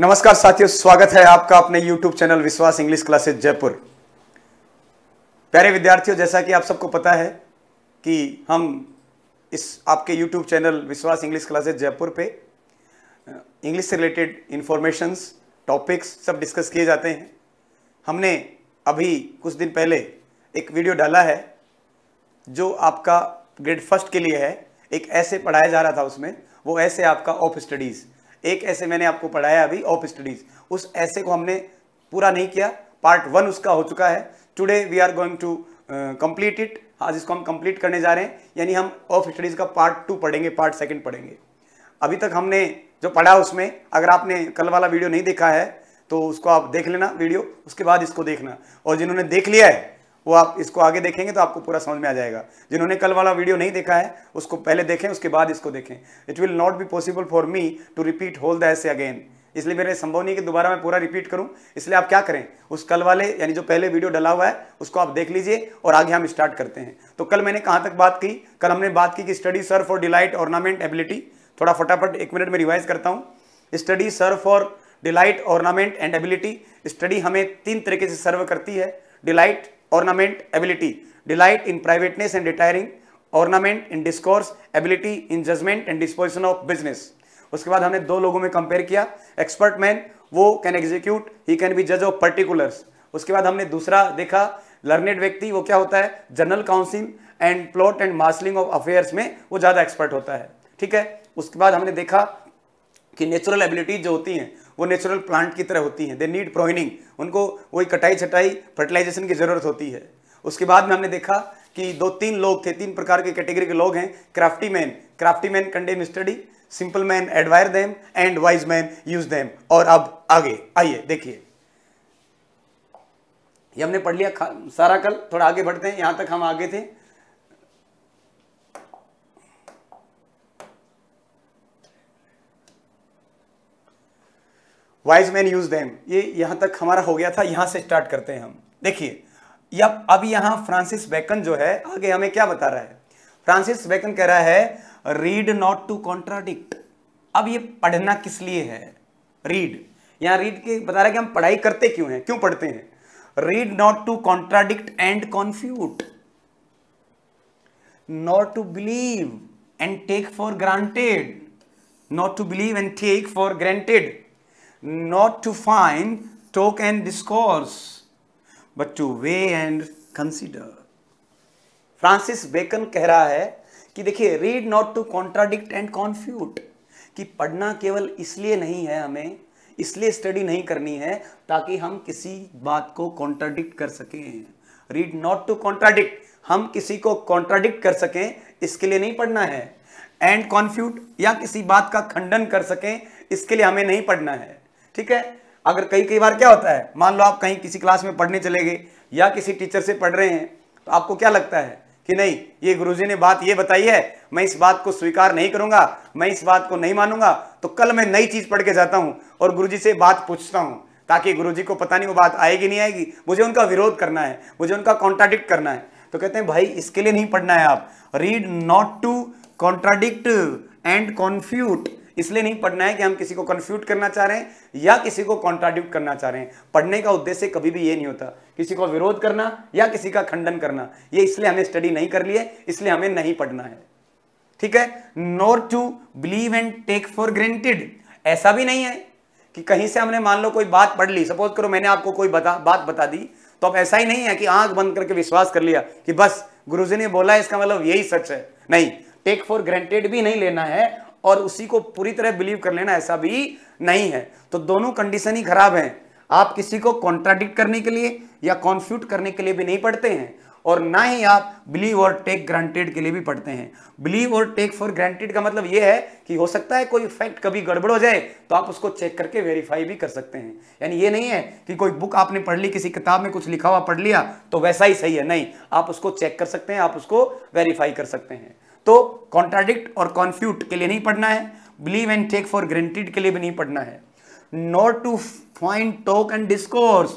नमस्कार साथियों स्वागत है आपका अपने YouTube channel Vishwas English classes Jaipur प्यारे विद्यार्थियों जैसा कि आप सबको पता है कि हम इस आपके YouTube channel Vishwas English classes Jaipur पे इंग्लिश से रिलेटेड इन्फॉर्मेशंस टॉपिक्स सब डिस्कस किए जाते हैं हमने अभी कुछ दिन पहले एक वीडियो डाला है जो आपका ग्रेड फर्स्ट के लिए है एक ऐसे पढ़ाया जा रहा था उसमें वो ऐसे आपका ऑफ स्टडीज़ एक ऐसे मैंने आपको पढ़ाया अभी ऑफ स्टडीज उस ऐसे को हमने पूरा नहीं किया पार्ट वन उसका हो चुका है today we are going to complete it आज इसको हम कंप्लीट करने जा रहे हैं यानी हम ऑफ स्टडीज़ का पार्ट टू पढ़ेंगे पार्ट सेकेंड पढ़ेंगे अभी तक हमने जो पढ़ा उसमें अगर आपने कल वाला वीडियो नहीं देखा है तो उसको आप देख लेना वीडियो उसके बाद इसको देखना और जिन्होंने देख लिया है वो आप इसको आगे देखेंगे तो आपको पूरा समझ में आ जाएगा जिन्होंने कल वाला वीडियो नहीं देखा है उसको पहले देखें उसके बाद इसको देखें it will not be possible for me to repeat whole the essay again इसलिए मेरे संभव नहीं कि दोबारा मैं पूरा रिपीट करूं इसलिए आप क्या करें उस कल वाले यानी जो पहले वीडियो डला हुआ है उसको आप देख लीजिए और आगे हम स्टार्ट करते हैं तो कल मैंने कहां तक बात की कल हमने बात की कि study serve for delight ornament ability थोड़ा फटाफट एक मिनट में रिवाइज करता हूं study serve for delight ornament and ability study हमें तीन तरीके से सर्व करती है delight ornament ability delight in privateness and retiring ornament in discourse ability in judgment and disposition of business उसके बाद हमने दो लोगों में कंपेयर किया एक्सपर्ट मैन वो can execute he can be जज ऑफ पर्टिकुलर्स उसके बाद हमने दूसरा देखा लर्नेड व्यक्ति वो क्या होता है general counsel and plot and marshalling of affairs में वो ज़्यादा एक्सपर्ट होता है ठीक है उसके बाद हमने देखा कि नेचुरल एबिलिटीज जो होती हैं वो नेचुरल प्लांट की तरह होती हैं दे नीड प्रोइनिंग उनको वही कटाई छटाई फर्टिलाइजेशन की ज़रूरत होती है उसके बाद में हमने देखा कि दो तीन लोग थे तीन प्रकार के कैटेगरी के लोग हैं crafty man crafty man condemn study simple man admire them and wise man use them और अब आगे आइए देखिए ये हमने पढ़ लिया सारा कल थोड़ा आगे बढ़ते हैं यहां तक हम आगे थे वाइज मैन यूज देम ये यहाँ तक हमारा हो गया था यहाँ से स्टार्ट करते हैं हम देखिए या अब यहाँ फ्रांसिस बेकन जो है आगे हमें क्या बता रहा है फ्रांसिस बेकन कह रहा है रीड नॉट टू कॉन्ट्राडिक्ट अब ये पढ़ना किस लिए है रीड यहाँ रीड के बता रहा है कि हम पढ़ाई करते क्यों हैं क्यों पढ़ते हैं read not to contradict and confute not to believe and take for granted not to believe and take for granted not to find talk and discourse, but to weigh and consider. Francis Bacon कह रहा है कि देखिए read not to contradict and confute कि पढ़ना केवल इसलिए नहीं है हमें इसलिए स्टडी नहीं करनी है ताकि हम किसी बात को कॉन्ट्राडिक्ट कर सकें रीड नॉट टू कॉन्ट्राडिक्ट हम किसी को कॉन्ट्राडिक्ट कर सकें इसके लिए नहीं पढ़ना है एंड कॉन्फ्यूट या किसी बात का खंडन कर सकें इसके लिए हमें नहीं पढ़ना है ठीक है अगर कई कई बार क्या होता है मान लो आप कहीं किसी क्लास में पढ़ने चले गए या किसी टीचर से पढ़ रहे हैं तो आपको क्या लगता है कि नहीं ये गुरुजी ने बात ये बताई है मैं इस बात को स्वीकार नहीं करूंगा मैं इस बात को नहीं मानूंगा तो कल मैं नई चीज़ पढ़ के जाता हूं और गुरुजी से बात पूछता हूं ताकि गुरुजी को पता नहीं वो बात आएगी नहीं आएगी मुझे उनका विरोध करना है मुझे उनका कॉन्ट्राडिक्ट करना है तो कहते हैं भाई इसके लिए नहीं पढ़ना है आप read not to contradict and confute इसलिए नहीं पढ़ना है कि हम किसी को कन्फ्यूट करना चाह रहे हैं या किसी को कॉन्ट्राडिक्ट करना चाह रहे हैं पढ़ने का उद्देश्य कभी भी ये नहीं होता किसी को विरोध करना या किसी का खंडन करना ये इसलिए हमें स्टडी नहीं कर लिए इसलिए हमें नहीं पढ़ना है ठीक है not to believe and take for granted ऐसा भी नहीं है कि कहीं से हमने मान लो कोई बात पढ़ ली सपोज करो मैंने आपको कोई बता बात बता दी तो अब ऐसा ही नहीं है कि आंख बंद करके विश्वास कर लिया कि बस गुरुजी ने बोला इसका मतलब यही सच है नहीं टेक फॉर ग्रेंटेड भी नहीं लेना है और उसी को पूरी तरह बिलीव कर लेना ऐसा भी नहीं है तो दोनों कंडीशन ही खराब हैं आप किसी को कॉन्ट्राडिक्ट करने के लिए या कॉन्फ्यूट करने के लिए भी नहीं पढ़ते हैं और ना ही आप बिलीव और टेक ग्रांटेड के लिए भी पढ़ते हैं बिलीव और टेक फॉर ग्रांटेड का मतलब यह है कि हो सकता है कोई फैक्ट कभी गड़बड़ हो जाए तो आप उसको चेक करके वेरीफाई भी कर सकते हैं यानी यह नहीं है कि कोई बुक आपने पढ़ ली किसी किताब में कुछ लिखा हुआ पढ़ लिया तो वैसा ही सही है नहीं आप उसको चेक कर सकते हैं आप उसको वेरीफाई कर सकते हैं तो कॉन्ट्राडिक्ट और कॉन्फ्यूट के लिए नहीं पढ़ना है believe and take for granted के लिए भी नहीं पढ़ना है not to find talk and discourse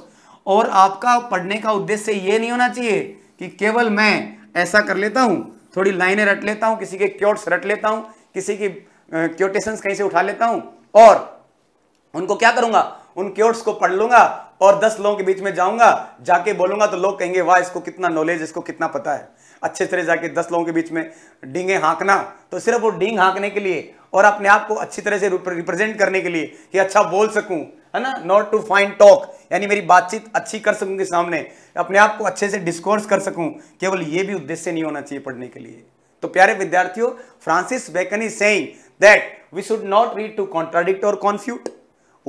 और आपका पढ़ने का उद्देश्य ये नहीं होना चाहिए कि केवल मैं ऐसा कर लेता हूँ थोड़ी लाइनें रट लेता हूँ किसी के क्योट्स रट लेता हूँ किसी की क्योटेशन कहीं से उठा लेता हूँ और उनको क्या करूंगा उन क्योट्स को पढ़ लूंगा और दस लोगों के बीच में जाऊंगा जाके बोलूंगा तो लोग कहेंगे वाह इसको कितना नॉलेज इसको कितना पता है अच्छे तरह जाके दस लोगों के बीच में डींगे हाँकना तो सिर्फ वो डींग हाँकने के लिए और अपने आप को अच्छी तरह से रिप्रेजेंट करने के लिए कि अच्छा बोल सकूं है ना नॉट टू फाइंड टॉक यानी मेरी बातचीत अच्छी कर सकूं के सामने अपने आप को अच्छे से डिस्कोर्स कर सकूं केवल ये भी उद्देश्य नहीं होना चाहिए पढ़ने के लिए तो प्यारे विद्यार्थियों Francis Bacon is saying that we should not read to contradict और confute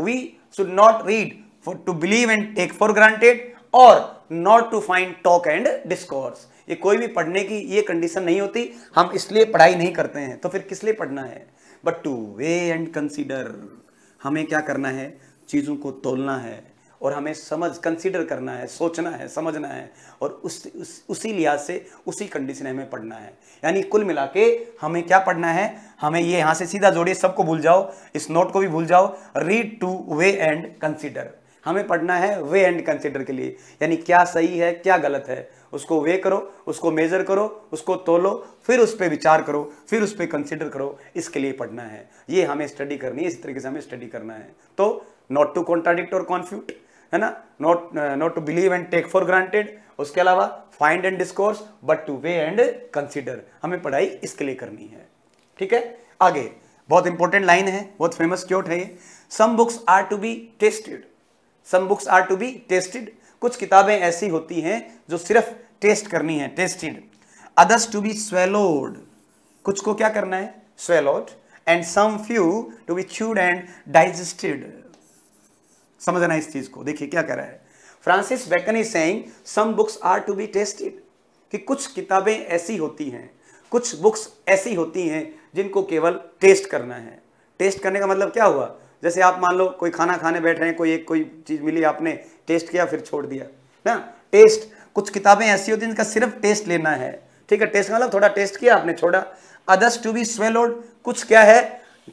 we should not read to believe and take for granted और not to to talk and discourse ये कोई भी पढ़ने की ये कंडीशन नहीं होती हम इसलिए पढ़ाई नहीं करते हैं तो फिर किस लिए पढ़ना है but to weigh and consider हमें क्या करना है चीज़ों को तोलना है और हमें समझ कंसिडर करना है सोचना है समझना है और उस, उस उसी लिहाज से उसी कंडीशन में पढ़ना है यानी कुल मिला के हमें क्या पढ़ना है हमें ये यहाँ से सीधा जोड़िए सबको भूल जाओ इस नोट को भी भूल जाओ read to weigh and consider हमें पढ़ना है वे एंड कंसिडर के लिए यानी क्या सही है क्या गलत है उसको वे करो उसको मेज़र करो उसको तोलो फिर उस पर विचार करो फिर उस पर कंसिडर करो इसके लिए पढ़ना है ये हमें स्टडी करनी है इस तरीके से हमें स्टडी करना है तो नॉट टू कॉन्ट्राडिक्ट और कॉन्फ्यूट है ना not not to believe and take for granted उसके अलावा find and discourse but to weigh and consider हमें पढ़ाई इसके लिए करनी है ठीक है आगे बहुत इंपॉर्टेंट लाइन है बहुत फेमस क्योट है ये some books are to be tasted some books are to be tasted कुछ किताबें ऐसी होती हैं जो सिर्फ टेस्ट करनी है tasted others to be swallowed कुछ को क्या करना है swallowed and some few to be chewed and digested समझना इस चीज को देखिए क्या कह रहा है Francis Bacon is saying some books are to be tasted कि कुछ किताबें ऐसी होती हैं कुछ बुक्स ऐसी होती हैं जिनको केवल टेस्ट करना है टेस्ट करने का मतलब क्या हुआ जैसे आप मान लो कोई खाना खाने बैठ रहे हैं कोई एक कोई चीज़ मिली आपने टेस्ट किया फिर छोड़ दिया ना टेस्ट कुछ किताबें ऐसी होती हैं जिनका सिर्फ टेस्ट लेना है ठीक है टेस्ट मतलब थोड़ा टेस्ट किया आपने छोड़ा अदर्स टू बी स्वेलोड कुछ क्या है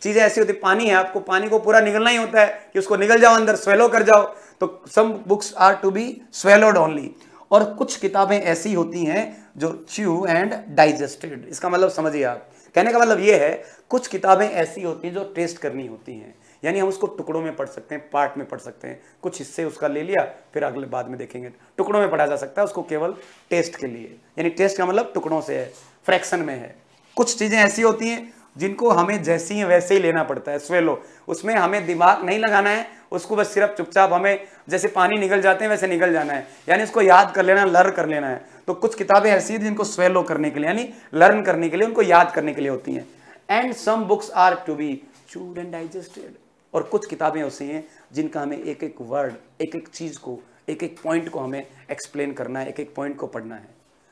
चीज़ें ऐसी होती पानी है आपको पानी को पूरा निकलना ही होता है कि उसको निकल जाओ अंदर स्वेलो कर जाओ तो some books are to be swallowed only और कुछ किताबें ऐसी होती हैं जो च्यू एंड डाइजेस्टेड इसका मतलब समझिए आप कहने का मतलब ये है कुछ किताबें ऐसी होती हैं जो टेस्ट करनी होती हैं यानी हम उसको टुकड़ों में पढ़ सकते हैं पार्ट में पढ़ सकते हैं कुछ हिस्से उसका ले लिया फिर अगले बाद में देखेंगे टुकड़ों में पढ़ा जा सकता है उसको केवल टेस्ट के लिए यानी टेस्ट का मतलब टुकड़ों से है फ्रैक्शन में है कुछ चीज़ें ऐसी होती हैं जिनको हमें जैसी है वैसे ही लेना पड़ता है स्वेलो उसमें हमें दिमाग नहीं लगाना है उसको बस सिर्फ चुपचाप हमें जैसे पानी निकल जाते हैं वैसे निकल जाना है यानी उसको याद कर लेना लर्न कर लेना है तो कुछ किताबें ऐसी हैं जिनको स्वेलो करने के लिए यानी लर्न करने के लिए उनको याद करने के लिए होती हैं and some books are to be chewed and digested और कुछ किताबें ऐसी हैं जिनका हमें एक एक वर्ड एक एक चीज़ को एक एक पॉइंट को हमें एक्सप्लेन करना है एक एक पॉइंट को पढ़ना है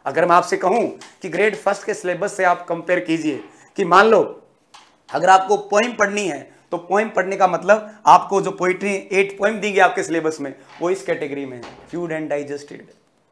अगर मैं आपसे कहूं कि ग्रेड फर्स्ट के सिलेबस से आप कंपेयर कीजिए कि मान लो अगर आपको पोइम पढ़नी है तो पोइम पढ़ने का मतलब आपको जो पोइट्री एट पोइम दी गई आपके सिलेबस में वो इस कैटेगरी में है फ्यूड एंड डाइजेस्टेड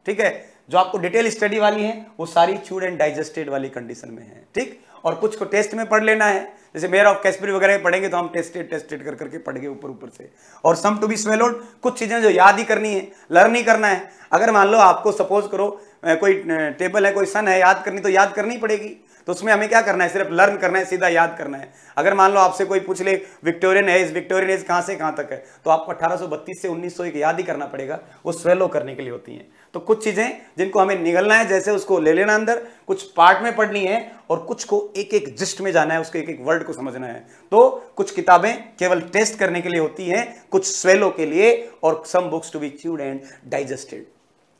ठीक है जो आपको डिटेल स्टडी वाली है वो सारी फ्यूड एंड डाइजेस्टेड वाली कंडीशन में है ठीक और कुछ को टेस्ट में पढ़ लेना है जैसे मेयर ऑफ कैशमीर वगैरह पढ़ेंगे तो हम टेस्टेड टेस्टेड कर करके पढ़ गए ऊपर ऊपर से और सम टू बी स्वेलोड कुछ चीज़ें जो याद ही करनी है लर्न ही करना है अगर मान लो आपको सपोज करो कोई टेबल है कोई सन है याद करनी तो याद करनी पड़ेगी तो उसमें हमें क्या करना है सिर्फ लर्न करना है सीधा याद करना है अगर मान लो आपसे कोई पूछ ले विक्टोरियन एज विक्टोरियन एज कहाँ से कहाँ तक है तो आपको 1832 से उन्नीस याद ही करना पड़ेगा वो स्वेलो करने के लिए होती हैं तो कुछ चीज़ें जिनको हमें निगलना है जैसे उसको ले लेना अंदर कुछ पार्ट में पढ़नी है और कुछ को एक एक जिस्ट में जाना है उसके एक एक वर्ड को समझना है तो कुछ किताबें केवल टेस्ट करने के लिए होती हैं कुछ स्वेलो के लिए और some books to be chewed and digested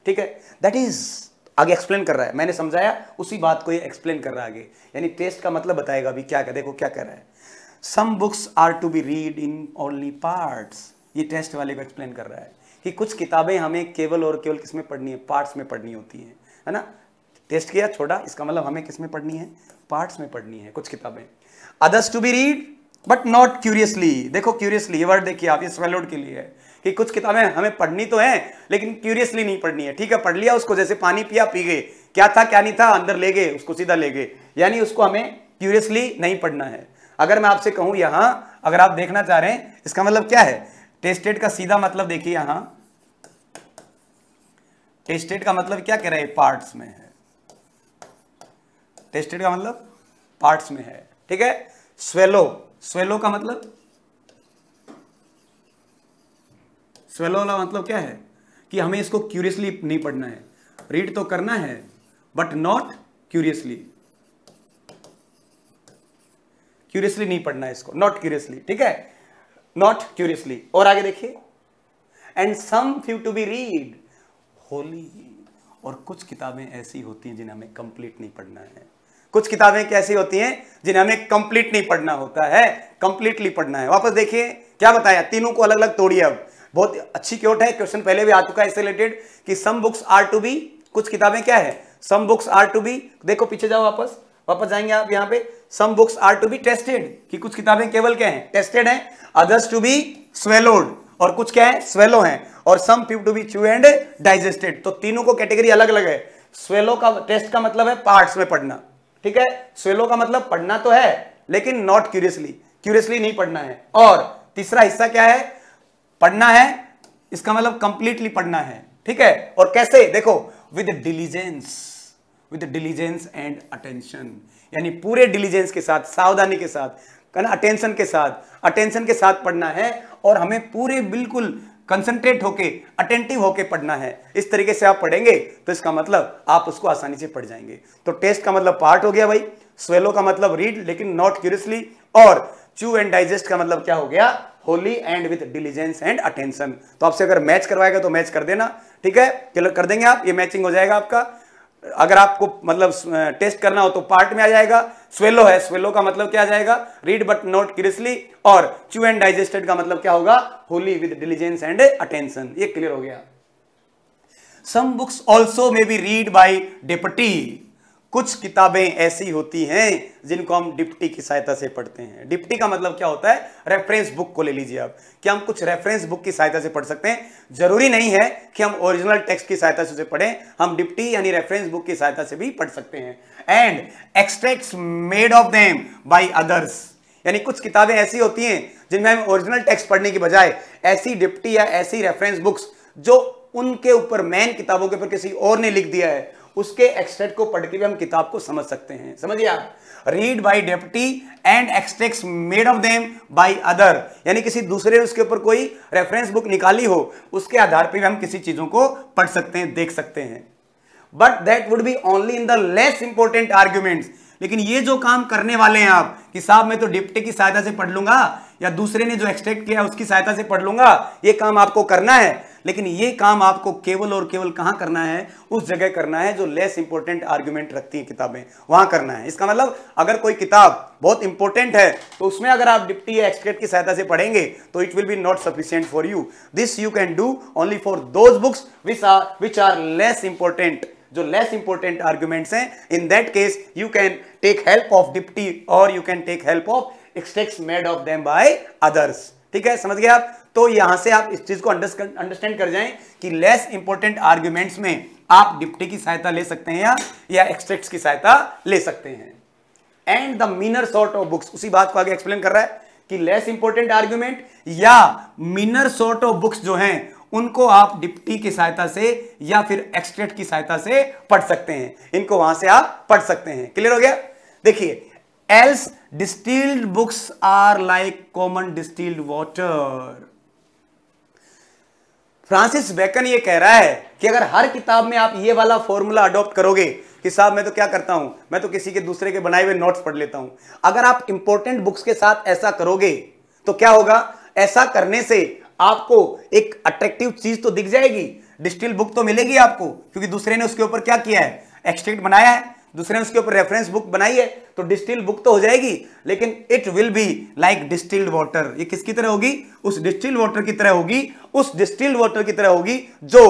ठीक है दैट इज आगे एक्सप्लेन कर रहा है मैंने समझाया उसी बात को ये एक्सप्लेन कर रहा है आगे यानी टेस्ट का मतलब बताएगा अभी क्या देखो क्या कह रहा है some books are to be read in only parts ये टेस्ट वाले को एक्सप्लेन कर रहा है कि कुछ किताबें हमें केवल और केवल किस में पढ़नी है पार्ट्स में पढ़नी होती हैं है ना टेस्ट किया छोटा इसका मतलब हमें किस में पढ़नी है पार्ट्स में पढ़नी है कुछ किताबें others to be read but not curiously देखो क्यूरियसली ये वर्ड देखिए आप ये स्वेलोड के लिए है कि कुछ किताबें हमें पढ़नी तो है लेकिन क्यूरियसली नहीं पढ़नी है ठीक है पढ़ लिया उसको जैसे पानी पिया पी गए क्या था क्या नहीं था अंदर ले गए उसको सीधा ले गए यानी उसको हमें क्यूरियसली नहीं पढ़ना है अगर मैं आपसे कहूं यहां अगर आप देखना चाह रहे हैं इसका मतलब क्या है टेस्टेड का सीधा मतलब देखिए यहां टेस्टेड का मतलब क्या कह रहे हैं पार्ट्स में है टेस्टेड का मतलब पार्ट्स में है ठीक है स्वेलो स्वेलो का मतलब स्वेलो वाला मतलब क्या है कि हमें इसको क्यूरियसली नहीं पढ़ना है रीड तो करना है बट नॉट क्यूरियसली क्यूरियसली नहीं पढ़ना है इसको नॉट क्यूरियसली ठीक है नॉट क्यूरियसली और आगे देखिए and some few to be read wholly और कुछ किताबें ऐसी होती हैं जिन्हें हमें कंप्लीट नहीं पढ़ना है कुछ किताबें कैसी होती हैं जिन्हें हमें कंप्लीट नहीं पढ़ना होता है कंप्लीटली पढ़ना है वापस देखिए क्या बताया तीनों को अलग अलग तोड़िए अब बहुत अच्छी क्योट है क्वेश्चन पहले भी आ चुका है इससे रिलेटेड कि some books are to be कुछ किताबें क्या है some books are to be देखो पीछे जाओ वापस वापस जाएंगे आप यहाँ पे some books are to be tasted कि कुछ किताबें केवल क्या है टेस्टेड है अदर्स टू बी स्वेलोड और कुछ क्या है स्वेलो है और some few to be chew and digested तो तीनों को कैटेगरी अलग अलग है स्वेलो का टेस्ट का मतलब है पार्ट्स में पढ़ना ठीक है स्वेलो का मतलब पढ़ना तो है लेकिन नॉट क्यूरियसली क्यूरियसली नहीं पढ़ना है और तीसरा हिस्सा क्या है पढ़ना है इसका मतलब कंप्लीटली पढ़ना है ठीक है और कैसे देखो with diligence with diligence and attention यानी पूरे डिलीजेंस के साथ सावधानी के साथ अटेंशन के साथ अटेंशन के साथ पढ़ना है और हमें पूरे बिल्कुल कंसंट्रेट होके अटेंटिव होके पढ़ना है इस तरीके से आप पढ़ेंगे तो इसका मतलब आप उसको आसानी से पढ़ जाएंगे तो टेस्ट का मतलब पार्ट हो गया भाई स्वेलो का मतलब रीड लेकिन नॉट क्यूरियसली और चू एंड डाइजेस्ट का मतलब क्या हो गया wholly and with diligence and attention तो आपसे अगर मैच करवाएगा तो मैच कर देना ठीक है चलो कर देंगे आप ये मैचिंग हो जाएगा आपका अगर आपको मतलब टेस्ट करना हो तो पार्ट में आ जाएगा स्वेलो है स्वेलो का मतलब क्या आ जाएगा रीड बट नोट क्रिसली और च्यू एंड डाइजेस्टेड का मतलब क्या होगा wholly with diligence and attention ये क्लियर हो गया some books also may be read by deputy कुछ किताबें ऐसी होती हैं जिनको हम डिप्टी की सहायता से पढ़ते हैं डिप्टी का मतलब क्या होता है रेफरेंस बुक को ले लीजिए आप कि हम कुछ रेफरेंस बुक की सहायता से पढ़ सकते हैं जरूरी नहीं है कि हम ओरिजिनल टेक्स्ट की सहायता से उसे पढ़ें हम डिप्टी यानी रेफरेंस बुक की सहायता से भी पढ़ सकते हैं and extract made of them by others यानी कुछ किताबें ऐसी होती हैं जिनमें हम ओरिजिनल टेक्स्ट पढ़ने की बजाय ऐसी डिप्टी या ऐसी रेफरेंस बुक्स जो उनके ऊपर मैन किताबों के ऊपर किसी और ने लिख दिया है उसके एक्सट्रैक्ट को पढ़ के भी हम किताब को समझ सकते हैं समझिए आप read by deputy and extract made of them by other यानी किसी दूसरे उसके ऊपर कोई रेफरेंस बुक निकाली हो उसके आधार पर भी हम किसी चीजों को पढ़ सकते हैं देख सकते हैं but that would be only in the less important argument लेकिन ये जो काम करने वाले हैं आप कि साहब मैं तो डिप्टी की सहायता से पढ़ लूंगा या दूसरे ने जो एक्सट्रैक्ट किया उसकी सहायता से पढ़ लूंगा ये काम आपको करना है लेकिन ये काम आपको केवल और केवल कहां करना है उस जगह करना है जो लेस इंपॉर्टेंट आर्ग्यूमेंट रखती है किताबें वहां करना है इसका मतलब अगर कोई किताब बहुत इंपॉर्टेंट है तो उसमें अगर आप डिप्टी या एक्सपर्ट की सहायता से पढ़ेंगे तो it will be not sufficient for you this you can do only for those books which are which are less important जो लेस इंपॉर्टेंट आर्ग्यूमेंट्स हैं in that case you can take help of deputy और you can take help of extracts made of them by others ठीक है समझ गए आप तो यहां से आप इस चीज को अंडरस्टैंड कर जाएं कि लेस इंपॉर्टेंट आर्ग्यूमेंट्स में आप डिप्टी की सहायता ले सकते हैं या या एक्सट्रेक्ट की सहायता ले सकते हैं and the meaner sort of books उसी बात को आगे एक्सप्लेन कर रहा है कि लेस इंपॉर्टेंट आर्ग्यूमेंट या मीनर सॉर्ट ऑफ बुक्स जो हैं उनको आप डिप्टी की सहायता से या फिर एक्सट्रेक्ट की सहायता से पढ़ सकते हैं इनको वहां से आप पढ़ सकते हैं क्लियर हो गया देखिए else distilled books are like common distilled water Francis Bacon ये कह रहा है कि अगर हर किताब में आप ये वाला फॉर्मूला अडॉप्ट करोगे कि साहब मैं तो क्या करता हूं मैं तो किसी के दूसरे के बनाए हुए नोट्स पढ़ लेता हूं अगर आप इंपॉर्टेंट बुक्स के साथ ऐसा करोगे तो क्या होगा ऐसा करने से आपको एक अट्रैक्टिव चीज तो दिख जाएगी डिस्टिल बुक तो मिलेगी आपको क्योंकि दूसरे ने उसके ऊपर क्या किया है एक्सट्रेक्ट बनाया है दूसरे ने उसके ऊपर रेफरेंस बुक बनाई है तो डिस्टिल बुक तो हो जाएगी लेकिन it will be like distilled water ये किसकी तरह होगी उस डिस्टिल्ड वाटर की तरह होगी उस डिस्टिल्ड वाटर की तरह होगी जो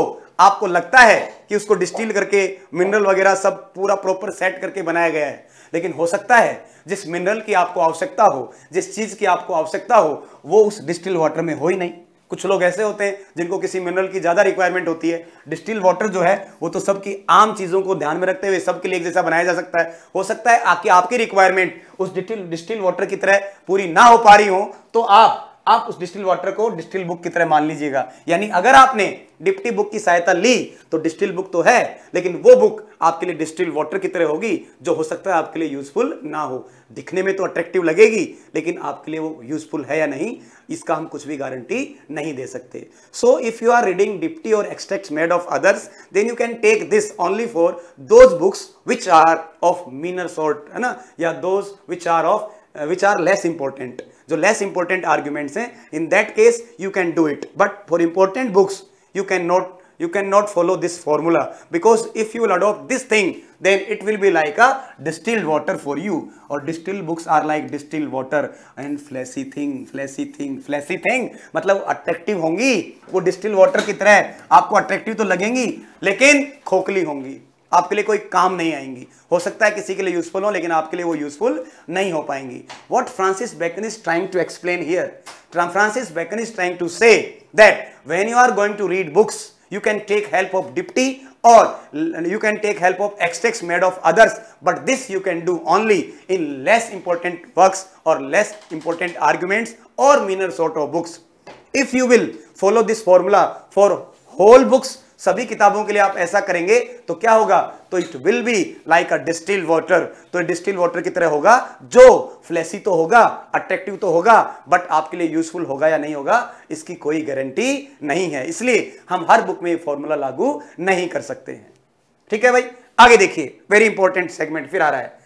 आपको लगता है कि उसको डिस्टिल करके मिनरल वगैरह सब पूरा प्रॉपर सेट करके बनाया गया है लेकिन हो सकता है जिस मिनरल की आपको आवश्यकता हो जिस चीज की आपको आवश्यकता हो वो उस डिस्टिल वाटर में हो ही नहीं कुछ लोग ऐसे होते हैं जिनको किसी मिनरल की ज़्यादा रिक्वायरमेंट होती है डिस्टिल वाटर जो है वो तो सबकी आम चीज़ों को ध्यान में रखते हुए सबके लिए एक जैसा बनाया जा सकता है हो सकता है आपकी आपकी रिक्वायरमेंट उस डिस्टिल डिस्टिल वाटर की तरह पूरी ना हो पा रही हो तो आप आप उस डिस्टिल वाटर को डिस्टिल बुक की तरह मान लीजिएगा यानी अगर आपने डिप्टी बुक की सहायता ली तो डिस्टिल बुक तो है लेकिन वो बुक आपके लिए डिस्टिल वाटर की तरह होगी जो हो सकता है आपके लिए यूजफुल ना हो दिखने में तो अट्रैक्टिव लगेगी लेकिन आपके लिए वो यूजफुल है या नहीं इसका हम कुछ भी गारंटी नहीं दे सकते so if you are reading deputy और extract made of others then you can take this only for those books which are of meaner sort है ना या those which are of which are less important जो less important argument हैं in that case you can do it but for important books you can not you can not follow this formula because if you will adopt this thing then it will be like a distilled water for you और distil books are like distilled water and flashy thing flashy thing flashy thing मतलब attractive होंगी वो distil water की तरह आपको attractive तो लगेंगी लेकिन खोखली होंगी आपके लिए कोई काम नहीं आएंगी हो सकता है किसी के लिए यूजफुल हो लेकिन आपके लिए वो यूजफुल नहीं हो पाएंगी what Francis Bacon is trying to explain here Francis Bacon is trying to say that when you are going to read books you can take help of deputy और you can take help of extracts made of others but this you can do only in less important work और less important arguments और meaner sort of books if you will follow this formula for whole books सभी किताबों के लिए आप ऐसा करेंगे तो क्या होगा तो it will be like a distil water तो डिस्टिल वाटर की तरह होगा जो फ्लैसी तो होगा अट्रैक्टिव तो होगा बट आपके लिए यूजफुल होगा या नहीं होगा इसकी कोई गारंटी नहीं है इसलिए हम हर बुक में फॉर्मूला लागू नहीं कर सकते हैं ठीक है भाई आगे देखिए वेरी इंपॉर्टेंट सेगमेंट फिर आ रहा है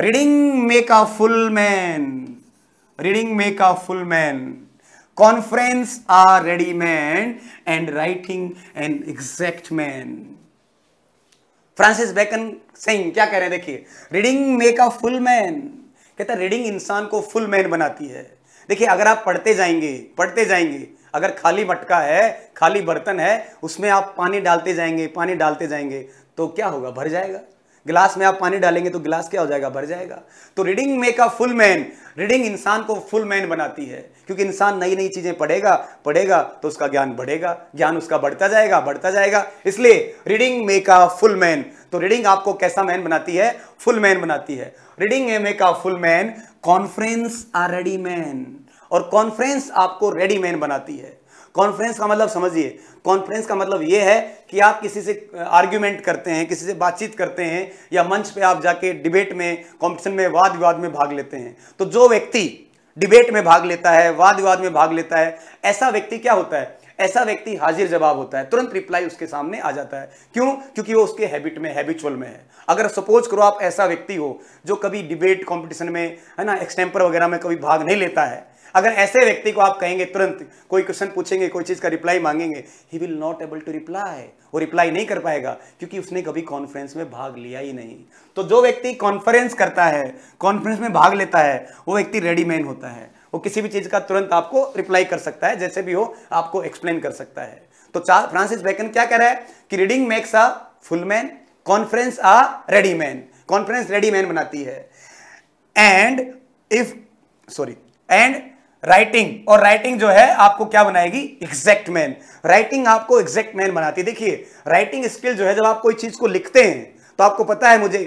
reading make a full man reading make a full man conference are ready man and writing an exact man Francis Bacon सिंह क्या कह रहे हैं देखिए reading make a full man कहता है रीडिंग इंसान को फुल मैन बनाती है देखिए अगर आप पढ़ते जाएंगे पढ़ते जाएंगे अगर खाली मटका है खाली बर्तन है उसमें आप पानी डालते जाएंगे पानी डालते जाएंगे तो क्या होगा भर जाएगा ग्लास में आप पानी डालेंगे तो गिलास क्या हो जाएगा भर जाएगा तो reading make a full man reading इंसान को फुल मैन बनाती है क्योंकि इंसान नई नई चीजें पढ़ेगा पढ़ेगा तो उसका ज्ञान बढ़ेगा ज्ञान उसका बढ़ता जाएगा बढ़ता जाएगा इसलिए reading make a full man तो रीडिंग आपको कैसा मैन बनाती है फुल मैन बनाती है reading make a full man conference are ready man और कॉन्फ्रेंस आपको रेडी मैन बनाती है कॉन्फ्रेंस का मतलब समझिए कॉन्फ्रेंस का मतलब ये है कि आप किसी से आर्ग्यूमेंट करते हैं किसी से बातचीत करते हैं या मंच पे आप जाके डिबेट में कॉम्पिटिशन में वाद विवाद में भाग लेते हैं तो जो व्यक्ति डिबेट में भाग लेता है वाद विवाद में भाग लेता है ऐसा व्यक्ति क्या होता है ऐसा व्यक्ति हाजिर जवाब होता है तुरंत रिप्लाई उसके सामने आ जाता है क्यों क्योंकि वो उसके हैबिट में हैबिचुअल में है अगर सपोज करो आप ऐसा व्यक्ति हो जो कभी डिबेट कंपटीशन में है ना एक्सटेम्पर वगैरह में कभी भाग नहीं लेता है अगर ऐसे व्यक्ति को आप कहेंगे तुरंत कोई क्वेश्चन पूछेंगे कोई चीज़ का रिप्लाई मांगेंगे he will not able to reply वो रिप्लाई नहीं कर पाएगा क्योंकि उसने कभी कॉन्फ्रेंस में भाग लिया ही नहीं तो जो व्यक्ति कॉन्फ्रेंस करता है कॉन्फ्रेंस में भाग लेता है वो व्यक्ति रेडीमेड होता है वो किसी भी चीज़ का तुरंत आपको रिप्लाई कर सकता है जैसे भी हो आपको एक्सप्लेन कर सकता है तो फ्रांसिस बेकन क्या कह रहा है कि reading makes a full man conference a ready man conference ready man बनाती है and if sorry and writing और राइटिंग जो है आपको क्या बनाएगी एग्जैक्ट मैन राइटिंग आपको एग्जैक्ट मैन बनाती है देखिए राइटिंग स्किल जो है जब आप कोई चीज को लिखते हैं तो आपको पता है मुझे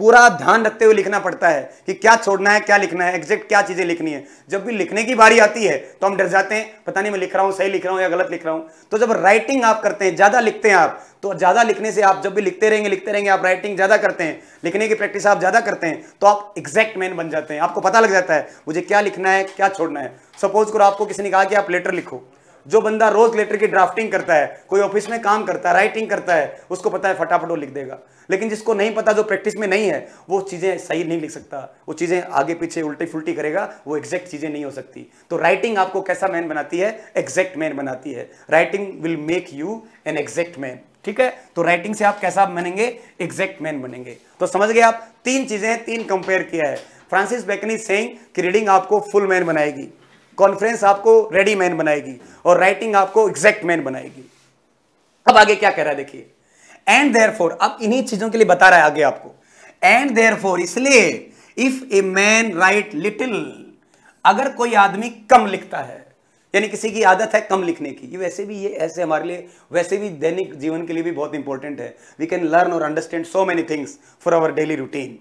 पूरा ध्यान रखते हुए लिखना पड़ता है कि क्या छोड़ना है क्या लिखना है एग्जैक्ट क्या चीज़ें लिखनी है जब भी लिखने की बारी आती है तो हम डर जाते हैं पता नहीं मैं लिख रहा हूं सही लिख रहा हूं या गलत लिख रहा हूं तो जब राइटिंग आप करते हैं ज़्यादा लिखते हैं आप तो ज़्यादा लिखने से आप जब भी लिखते रहेंगे लिखते रहेंगे आप राइटिंग ज़्यादा करते हैं लिखने की प्रैक्टिस आप ज़्यादा करते हैं तो आप एग्जैक्ट मैन बन जाते हैं आपको पता लग जाता है मुझे क्या लिखना है क्या छोड़ना है सपोज करो आपको किसी ने कहा कि आप लेटर लिखो जो बंदा रोज लेटर की ड्राफ्टिंग करता है कोई ऑफिस में काम करता है राइटिंग करता है उसको पता है फटाफट वो लिख देगा लेकिन जिसको नहीं पता जो प्रैक्टिस में नहीं है वो चीज़ें सही नहीं लिख सकता वो चीज़ें आगे पीछे उल्टी फुलटी करेगा वो एग्जैक्ट चीज़ें नहीं हो सकती तो राइटिंग आपको कैसा मैन बनाती है एग्जैक्ट मैन बनाती है writing will make you an exact man ठीक है तो राइटिंग से आप कैसा बनेंगे एग्जैक्ट मैन बनेंगे तो समझ गए आप तीन चीजें तीन कंपेयर किया है फ्रांसिस बेकनी सेंग कि रीडिंग आपको फुल मैन बनाएगी कॉन्फ्रेंस आपको रेडी मैन बनाएगी और राइटिंग आपको एग्जैक्ट मैन बनाएगी अब आगे क्या कह रहा है देखिए एंड देयर फोर अब इन्हीं चीजों के लिए बता रहा है आगे आपको एंड देयर फोर इसलिए if a man write little अगर कोई आदमी कम लिखता है यानी किसी की आदत है कम लिखने की ये वैसे भी ये ऐसे हमारे लिए वैसे भी दैनिक जीवन के लिए भी बहुत इंपॉर्टेंट है वी कैन लर्न और understand so many things for our daily routine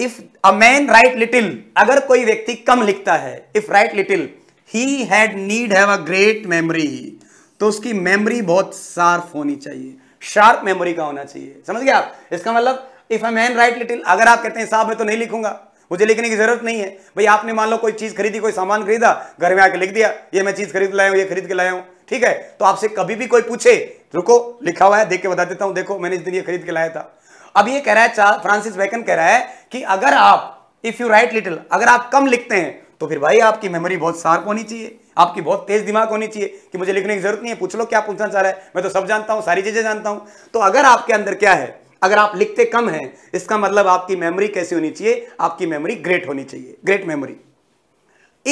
if a man write little अगर कोई व्यक्ति कम लिखता है if write little he had need have a great memory तो उसकी मेमोरी बहुत शार्प होनी चाहिए शार्प मेमोरी का होना चाहिए समझ गया आप इसका मतलब if a man write little अगर आप कहते हैं साहब मैं तो नहीं लिखूंगा मुझे लिखने की जरूरत नहीं है भाई आपने मान लो कोई चीज खरीदी कोई सामान खरीदा घर में आके लिख दिया ये मैं चीज खरीद लाया हूं ये खरीद के लाया हूं ठीक है तो आपसे कभी भी कोई पूछे रुको लिखा हुआ है देख के बता देता हूं देखो मैंने इस दिन ये खरीद के लाया था अब ये कह रहा है फ्रांसिस बैकन कह रहा है कि अगर आप इफ यू राइट लिटिल अगर आप कम लिखते हैं तो फिर भाई आपकी मेमोरी बहुत शार्प होनी चाहिए आपकी बहुत तेज दिमाग होनी चाहिए कि मुझे लिखने की जरूरत नहीं है पूछ लो क्या पूछना चाह रहा है मैं तो सब जानता हूं सारी चीजें जानता हूं तो अगर आपके अंदर क्या है अगर आप लिखते कम हैं इसका मतलब आपकी मेमोरी कैसी होनी चाहिए आपकी मेमोरी ग्रेट होनी चाहिए great memory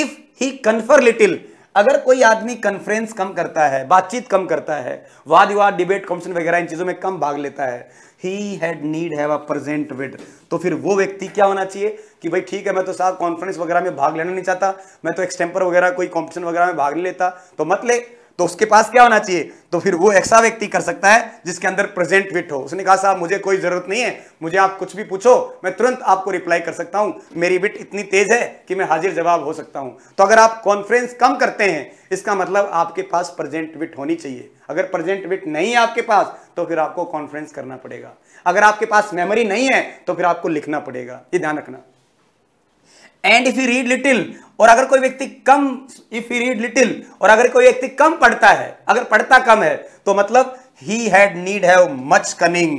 if he confer little अगर कोई आदमी कन्फ्रेंस कम करता है बातचीत कम करता है वाद विवाद डिबेट कॉम्पिटिशन वगैरह इन चीज़ों में कम भाग लेता है he had need have a present wit तो फिर वो व्यक्ति क्या होना चाहिए कि भाई ठीक है मैं तो साहब कॉन्फ्रेंस वगैरह में भाग लेना नहीं चाहता मैं तो एक्सटेम्पर वगैरह कोई कॉम्पिटिशन वगैरह में भाग नहीं लेता तो मत ले तो उसके पास क्या होना चाहिए तो फिर वो ऐसा व्यक्ति कर सकता है जिसके अंदर प्रेजेंट विट हो उसने कहा साहब मुझे कोई जरूरत नहीं है मुझे आप कुछ भी पूछो मैं तुरंत आपको रिप्लाई कर सकता हूं मेरी विट इतनी तेज है कि मैं हाजिर जवाब हो सकता हूं तो अगर आप कॉन्फ्रेंस कम करते हैं इसका मतलब आपके पास प्रेजेंट विट होनी चाहिए अगर प्रेजेंट विट नहीं है आपके पास तो फिर आपको कॉन्फ्रेंस करना पड़ेगा अगर आपके पास मेमोरी नहीं है तो फिर आपको लिखना पड़ेगा ये ध्यान रखना and if you read little और अगर कोई व्यक्ति कम इफ यू रीड लिटिल और अगर कोई व्यक्ति कम पढ़ता है अगर पढ़ता कम है तो मतलब he had need have much cunning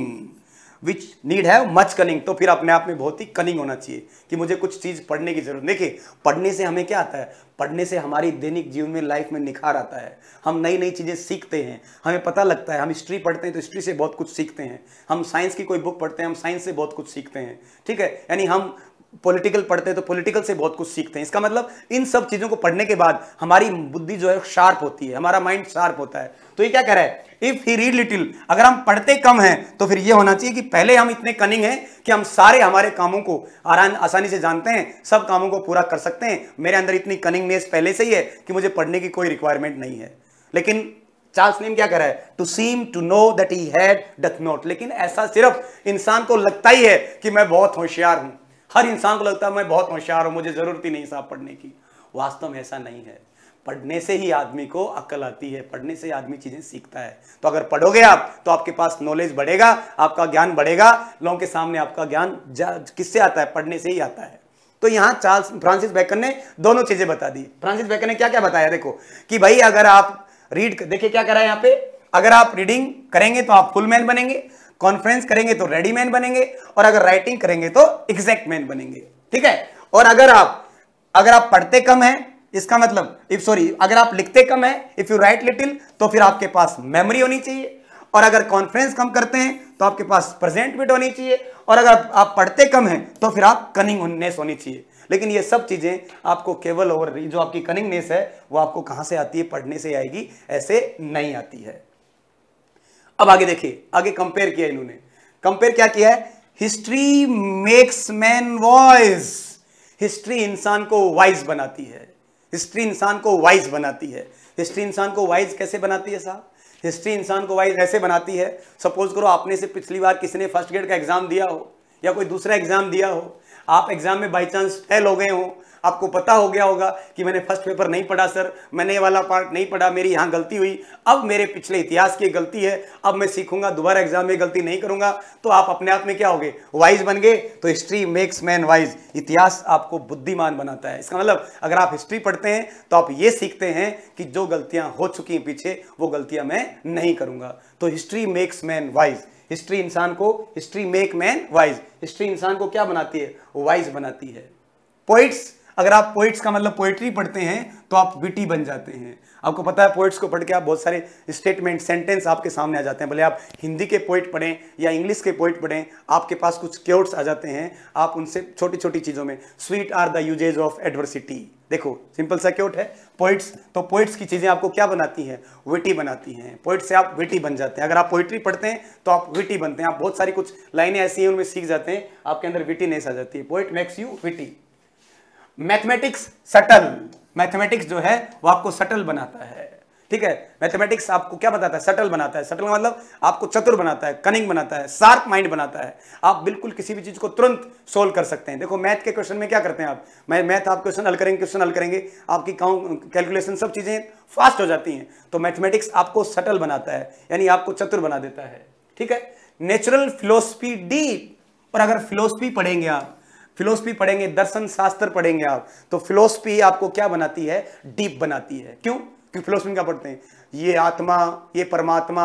which need have much cunning तो फिर अपने आप में बहुत ही कनिंग होना चाहिए कि मुझे कुछ चीज़ पढ़ने की जरूरत देखिए पढ़ने से हमें क्या आता है पढ़ने से हमारी दैनिक जीवन में लाइफ में निखार आता है हम नई नई चीज़ें सीखते हैं हमें पता लगता है हम हिस्ट्री पढ़ते हैं तो हिस्ट्री से बहुत कुछ सीखते हैं हम साइंस की कोई बुक पढ़ते हैं हम साइंस से बहुत कुछ सीखते हैं ठीक है यानी हम पॉलिटिकल पढ़ते हैं तो पॉलिटिकल से बहुत कुछ सीखते हैं इसका मतलब इन सब चीज़ों को पढ़ने के बाद हमारी बुद्धि जो है शार्प होती है हमारा माइंड शार्प होता है तो ये क्या कह रहा है इफ ही रीड लिटिल अगर हम पढ़ते कम हैं तो फिर ये होना चाहिए कि पहले हम इतने कनिंग हैं कि हम सारे हमारे कामों को आराम आसानी से जानते हैं सब कामों को पूरा कर सकते हैं मेरे अंदर इतनी कनिंगनेस पहले से ही है कि मुझे पढ़ने की कोई रिक्वायरमेंट नहीं है लेकिन चार्ल्स नेम क्या कर रहा है to seem to know that he had doth not लेकिन ऐसा सिर्फ इंसान को लगता ही है कि मैं बहुत होशियार हूं हर इंसान को लगता है मैं बहुत होशियार हूँ मुझे ज़रूरत ही नहीं साहब पढ़ने की वास्तव में ऐसा नहीं है पढ़ने से ही आदमी को अक्ल आती है पढ़ने से आदमी चीज़ें सीखता है तो अगर पढ़ोगे आप तो आपके पास नॉलेज बढ़ेगा आपका ज्ञान बढ़ेगा लोगों के सामने आपका ज्ञान किससे आता है पढ़ने से ही आता है तो यहाँ चार्ल्स फ्रांसिस बैकन ने दोनों चीज़ें बता दी फ्रांसिस बैकन ने क्या क्या बताया देखो कि भाई अगर आप रीड देखिए क्या करा है यहाँ पे अगर आप रीडिंग करेंगे तो आप फुल मैन बनेंगे कॉन्फ्रेंस करेंगे तो रेडी मैन बनेंगे और अगर राइटिंग करेंगे तो एग्जैक्ट मैन बनेंगे ठीक है और अगर आप अगर आप पढ़ते कम है इसका मतलब इफ सॉरी अगर आप लिखते कम है इफ यू राइट लिटिल तो फिर आपके पास मेमोरी होनी चाहिए और अगर कॉन्फ्रेंस कम करते हैं तो आपके पास प्रेजेंट बिट होनी चाहिए और अगर आप पढ़ते कम हैं तो फिर आप कनिंगनेस होनी चाहिए लेकिन ये सब चीज़ें आपको केवल और जो आपकी कनिंगनेस है वो आपको कहां से आती है पढ़ने से आएगी ऐसे नहीं आती है अब आगे देखिए आगे कंपेयर किया इन्होंने कंपेयर क्या किया है history makes man wise history इंसान को वाइज बनाती है हिस्ट्री इंसान को वाइज बनाती है हिस्ट्री इंसान को वाइज कैसे बनाती है साहब हिस्ट्री इंसान को वाइज ऐसे बनाती है सपोज करो आपने से पिछली बार किसी ने फर्स्ट ग्रेड का एग्जाम दिया हो या कोई दूसरा एग्जाम दिया हो आप एग्जाम में बाई चांस फेल हो गए हो आपको पता हो गया होगा कि मैंने फर्स्ट पेपर नहीं पढ़ा सर मैंने ये वाला पार्ट नहीं पढ़ा मेरी यहाँ गलती हुई अब मेरे पिछले इतिहास की गलती है अब मैं सीखूंगा दोबारा एग्जाम में गलती नहीं करूंगा तो आप अपने आप में क्या होगे वाइज बन गए तो हिस्ट्री मेक्स मैन वाइज इतिहास आपको बुद्धिमान बनाता है इसका मतलब अगर आप हिस्ट्री पढ़ते हैं तो आप ये सीखते हैं कि जो गलतियां हो चुकी हैं पीछे वो गलतियां मैं नहीं करूंगा तो history makes man wise history इंसान को history make man wise history इंसान को क्या बनाती है वाइज बनाती है पोइट्स अगर आप पोइट्स का मतलब पोइट्री पढ़ते हैं तो आप विटी बन जाते हैं आपको पता है पोइट्स को पढ़ के आप बहुत सारे स्टेटमेंट सेंटेंस आपके सामने आ जाते हैं भले आप हिंदी के पोइट पढ़ें या इंग्लिश के पोइट पढ़ें आपके पास कुछ क्योर्ट्स आ जाते हैं आप उनसे छोटी छोटी चीज़ों में sweet are the uses of adversity देखो सिंपल सा क्योट है पोइट्स तो पोइट्स की चीज़ें आपको क्या बनाती हैं विटी बनाती हैं पोइट्स से आप विटी बन जाते हैं अगर आप पोइट्री पढ़ते हैं तो आप विटी बनते हैं आप बहुत सारी कुछ लाइनें ऐसी हैं उनमें सीख जाते हैं आपके अंदर विटीनेस आ जाती है poet makes you witty mathematics subtle mathematics जो है वो आपको सटल बनाता है ठीक है मैथमेटिक्स आपको क्या बताता है सटल बनाता है सटल मतलब आपको चतुर बनाता है कनिंग बनाता है शार्प माइंड बनाता है आप बिल्कुल किसी भी चीज़ को तुरंत सोल्व कर सकते हैं देखो मैथ के क्वेश्चन में क्या करते हैं आप मैं मैथ आप क्वेश्चन हल करेंगे क्वेश्चन हल करेंगे आपकी कैलकुलेशन सब चीज़ें फास्ट हो जाती हैं तो मैथमेटिक्स आपको सटल बनाता है यानी आपको चतुर बना देता है ठीक है नेचुरल फिलोसफी डी और अगर फिलोसफी पढ़ेंगे आप फिलोसफी पढ़ेंगे दर्शन शास्त्र पढ़ेंगे आप तो फिलोसफी आपको क्या बनाती है डीप बनाती है क्यों क्यों फिलोसफी क्या पढ़ते हैं ये आत्मा ये परमात्मा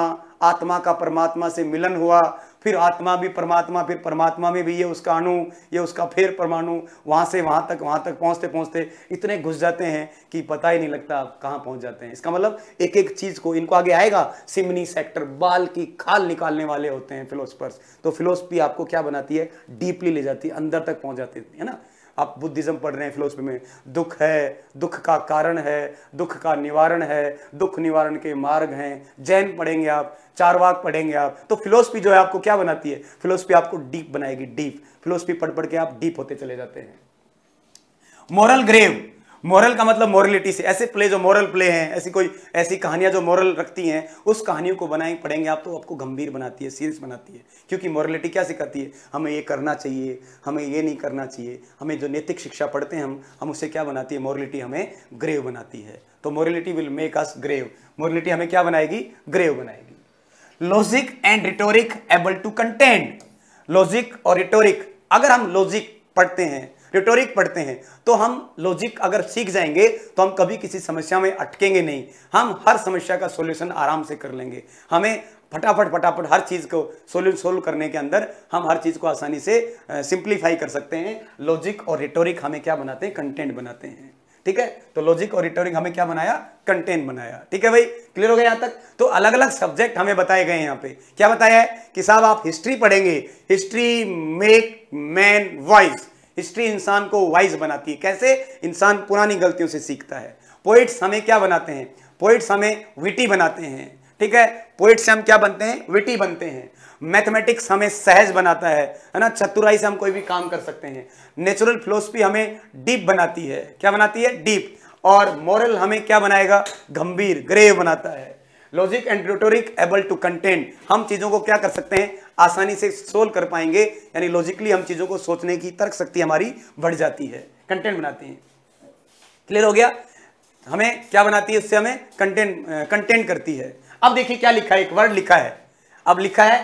आत्मा का परमात्मा से मिलन हुआ फिर आत्मा भी परमात्मा फिर परमात्मा में भी ये उसका अणु ये उसका फिर परमाणु वहाँ से वहाँ तक वहाँ तक पहुँचते पहुँचते इतने घुस जाते हैं कि पता ही नहीं लगता आप कहाँ पहुँच जाते हैं इसका मतलब एक एक चीज़ को इनको आगे आएगा सिमनी सेक्टर बाल की खाल निकालने वाले होते हैं फिलोसफर्स तो फिलोसफी आपको क्या बनाती है डीपली ले जाती है अंदर तक पहुँच जाती है ना आप बुद्धिज्म पढ़ रहे हैं फिलोसफी में दुख है दुख का कारण है दुख का निवारण है दुख निवारण के मार्ग हैं जैन पढ़ेंगे आप चारवाक पढ़ेंगे आप तो फिलोसफी जो है आपको क्या बनाती है फिलोसफी आपको डीप बनाएगी डीप फिलोसफी पढ़ पढ़ के आप डीप होते चले जाते हैं मॉरल ग्रेव मॉरल का मतलब मॉरलिटी से ऐसे प्ले जो मॉरल प्ले हैं ऐसी कोई ऐसी कहानियां जो मॉरल रखती हैं उस कहानियों को बनाए पढ़ेंगे आप तो आपको गंभीर बनाती है सीरियस बनाती है क्योंकि मॉरलिटी क्या सिखाती है हमें ये करना चाहिए हमें ये नहीं करना चाहिए हमें जो नैतिक शिक्षा पढ़ते हैं हम हम उससे क्या बनाती है मॉरलिटी हमें ग्रेव बनाती है तो morality will make us grave morality हमें क्या बनाएगी ग्रेव बनाएगी logic and rhetoric able to contend logic और रिटोरिक अगर हम लॉजिक पढ़ते हैं रिटोरिक पढ़ते हैं तो हम लॉजिक अगर सीख जाएंगे तो हम कभी किसी समस्या में अटकेंगे नहीं हम हर समस्या का सोल्यूशन आराम से कर लेंगे हमें फटाफट फटाफट हर चीज़ को सोल्यू सोल्व करने के अंदर हम हर चीज़ को आसानी से सिंप्लीफाई कर सकते हैं लॉजिक और रिटोरिक हमें क्या बनाते हैं कंटेंट बनाते हैं ठीक है तो लॉजिक और रिटोरिक हमें क्या बनाया कंटेंट बनाया ठीक है भाई क्लियर हो गया यहाँ तक तो अलग अलग सब्जेक्ट हमें बताए गए यहाँ पे क्या बताया है कि साहब आप हिस्ट्री पढ़ेंगे history make man wise history इंसान को वाइज बनाती है कैसे इंसान पुरानी गलतियों से सीखता है पोइट्स हमें क्या बनाते हैं पोइट्स हमें विटी बनाते हैं ठीक है पोइट्स से हम क्या बनते हैं विटी बनते हैं मैथमेटिक्स हमें सहज बनाता है है ना चतुराई से हम कोई भी काम कर सकते हैं नेचुरल फिलोसफी हमें डीप बनाती है क्या बनाती है डीप और मॉरल हमें क्या बनाएगा गंभीर ग्रेव बनाता है logic and rhetoric able to contend हम चीज़ों को क्या कर सकते हैं आसानी से सोल्व कर पाएंगे यानी लॉजिकली हम चीज़ों को सोचने की तर्क शक्ति हमारी बढ़ जाती है कंटेंट बनाते हैं क्लियर हो गया हमें क्या बनाती है उससे हमें कंटेंट कंटेंट करती है अब देखिए क्या लिखा है एक वर्ड लिखा है अब लिखा है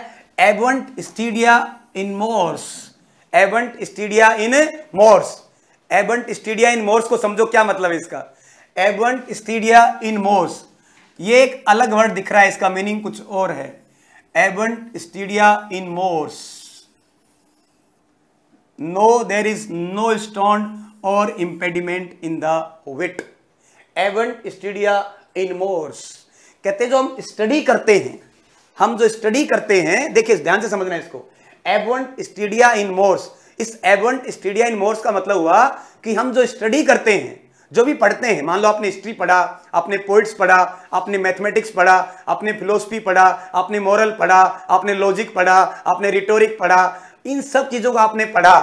एवंट स्टीडिया इन मोर्स एवंट स्टीडिया इन मोर्स एबंट स्टीडिया इन मोर्स को समझो क्या मतलब है इसका एबंट स्टीडिया इन मोर्स ये एक अलग वर्ड दिख रहा है इसका मीनिंग कुछ और है एबंट स्टीडिया इन मोर्स no there is no stond or impediment in the wit एबंट स्टीडिया इन मोर्स कहते जो हम स्टडी करते हैं हम जो स्टडी करते हैं देखिए ध्यान से समझना है इसको एवं स्टीडिया इन मोर्स इस एवं स्टीडिया इन मोर्स का मतलब हुआ कि हम जो स्टडी करते हैं जो भी पढ़ते हैं मान लो आपने हिस्ट्री पढ़ा आपने पोइट्स पढ़ा आपने मैथमेटिक्स पढ़ा आपने फिलोसफी पढ़ा आपने मॉरल पढ़ा आपने लॉजिक पढ़ा आपने रिटोरिक पढ़ा इन सब चीज़ों का आपने पढ़ा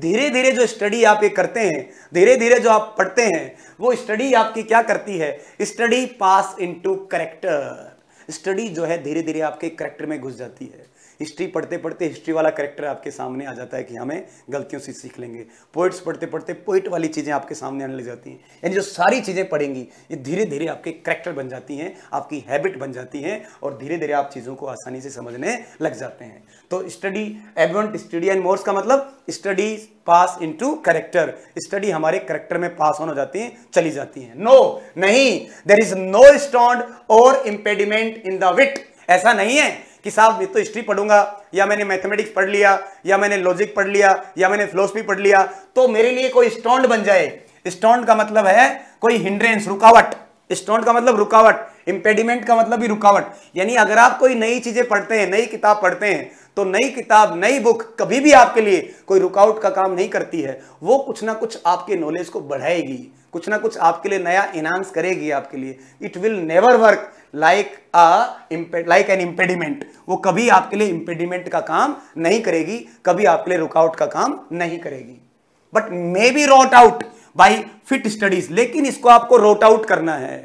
धीरे धीरे जो स्टडी आप ये करते हैं धीरे धीरे जो आप पढ़ते हैं वो स्टडी आपकी क्या करती है study pass into character study जो है धीरे धीरे आपके करेक्टर में घुस जाती है हिस्ट्री पढ़ते पढ़ते हिस्ट्री वाला करेक्टर आपके सामने आ जाता है कि हमें गलतियों से सीख लेंगे पोइट्स पढ़ते पढ़ते पोइट वाली चीज़ें आपके सामने आने लग जाती हैं यानी जो सारी चीज़ें पढ़ेंगी ये धीरे धीरे आपके करेक्टर बन जाती हैं आपकी हैबिट बन जाती हैं और धीरे धीरे आप चीज़ों को आसानी से समझने लग जाते हैं तो स्टडी एडवेंट स्टडी एंड मोर्स का मतलब study pass to character study हमारे करेक्टर में पास ऑन हो जाती है चली जाती है नो no, नहीं देर is no stond or impediment in the विट ऐसा नहीं है कि साहब मैं तो हिस्ट्री पढ़ूंगा या मैंने मैथमेटिक्स पढ़ लिया या मैंने लॉजिक पढ़ लिया या मैंने फिलोसफी पढ़ लिया तो मेरे लिए कोई स्टॉन्ड बन जाए स्टॉन्ड का मतलब है कोई हिंड्रेंस रुकावट स्टॉन्ड का मतलब रुकावट इम्पेडिमेंट का मतलब भी रुकावट यानी अगर आप कोई नई चीजें पढ़ते हैं नई किताब पढ़ते हैं तो नई किताब नई बुक कभी भी आपके लिए कोई रुकआउट का काम नहीं करती है वो कुछ ना कुछ आपके नॉलेज को बढ़ाएगी कुछ ना कुछ आपके लिए नया इनहांस करेगी आपके लिए it will never work like a like an impediment वो कभी आपके लिए इंपेडिमेंट का काम नहीं करेगी कभी आपके लिए रुकआउट का काम नहीं करेगी but may be wrought out by fit studies लेकिन इसको आपको रोट आउट करना है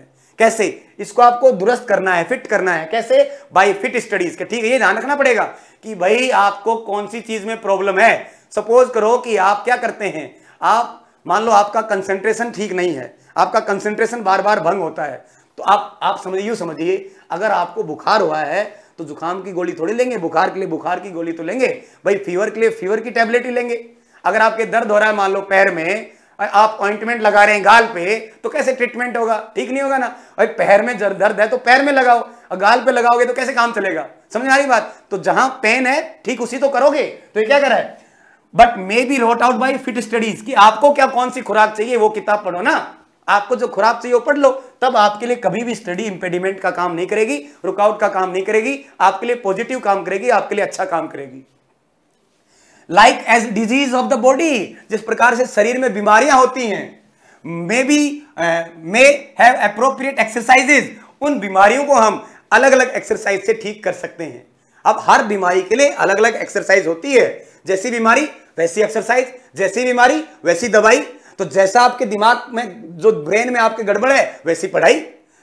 कैसे इसको आपको दुरुस्त करना है फिट करना है कैसे बाई फिट स्टडीज के ठीक है ये ध्यान रखना पड़ेगा कि भाई आपको कौन सी चीज में प्रॉब्लम है सपोज करो कि आप क्या करते हैं आप मान लो आपका कंसेंट्रेशन ठीक नहीं है आपका कंसेंट्रेशन बार बार भंग होता है तो आप आप समझिए यूँ समझिए अगर आपको बुखार हुआ है तो जुकाम की गोली थोड़ी लेंगे बुखार के लिए बुखार की गोली तो लेंगे भाई फीवर के लिए फीवर की टैबलेट ही लेंगे अगर आपके दर्द हो रहा है मान लो पैर में आप ऑइंटमेंट लगा रहे हैं गाल पे तो कैसे ट्रीटमेंट होगा ठीक नहीं होगा ना भाई पैर में जर दर्द है तो पैर में लगाओ और गाल पे लगाओगे तो कैसे काम चलेगा समझ आ रही बात तो जहां पेन है ठीक उसी तो करोगे तो ये क्या करा है but may be wrought out by fit studies कि आपको क्या कौन सी खुराक चाहिए वो किताब पढ़ो ना आपको जो खुराक चाहिए वो पढ़ लो तब आपके लिए कभी भी स्टडी इंपेडिमेंट का काम नहीं करेगी रुकआउट का काम नहीं करेगी आपके लिए पॉजिटिव काम करेगी आपके लिए अच्छा काम करेगी like as disease of the body जिस प्रकार से शरीर में बीमारियां होती हैं may be may have appropriate exercises उन बीमारियों को हम अलग अलग एक्सरसाइज से ठीक कर सकते हैं अब हर बीमारी के लिए अलग अलग एक्सरसाइज होती है जैसी बीमारी वैसी एक्सरसाइज जैसी बीमारी वैसी दवाई तो जैसा आपके दिमाग में जो ब्रेन में आपके गड़बड़ है वैसी पढ़ाई